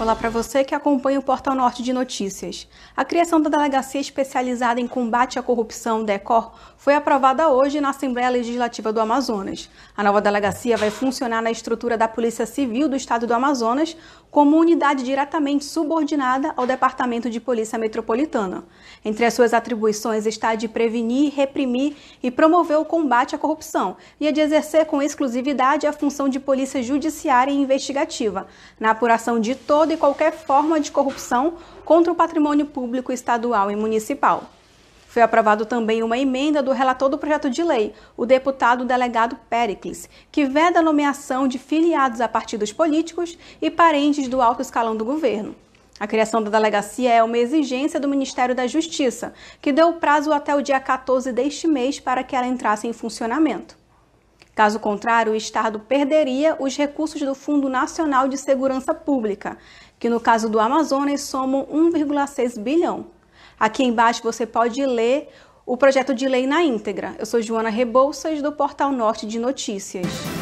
Olá para você que acompanha o Portal Norte de Notícias. A criação da Delegacia Especializada em Combate à Corrupção, DECOR, foi aprovada hoje na Assembleia Legislativa do Amazonas. A nova delegacia vai funcionar na estrutura da Polícia Civil do Estado do Amazonas, como unidade diretamente subordinada ao Departamento de Polícia Metropolitana. Entre as suas atribuições está a de prevenir, reprimir e promover o combate à corrupção e a de exercer com exclusividade a função de polícia judiciária e investigativa, na apuração de todos toda e qualquer forma de corrupção contra o patrimônio público estadual e municipal. Foi aprovado também uma emenda do relator do projeto de lei, o deputado delegado Pericles, que veda a nomeação de filiados a partidos políticos e parentes do alto escalão do governo. A criação da delegacia é uma exigência do Ministério da Justiça, que deu prazo até o dia 14 deste mês para que ela entrasse em funcionamento. Caso contrário, o Estado perderia os recursos do Fundo Nacional de Segurança Pública, que no caso do Amazonas somam 1,6 bilhão. Aqui embaixo você pode ler o projeto de lei na íntegra. Eu sou Joana Rebouças, do Portal Norte de Notícias.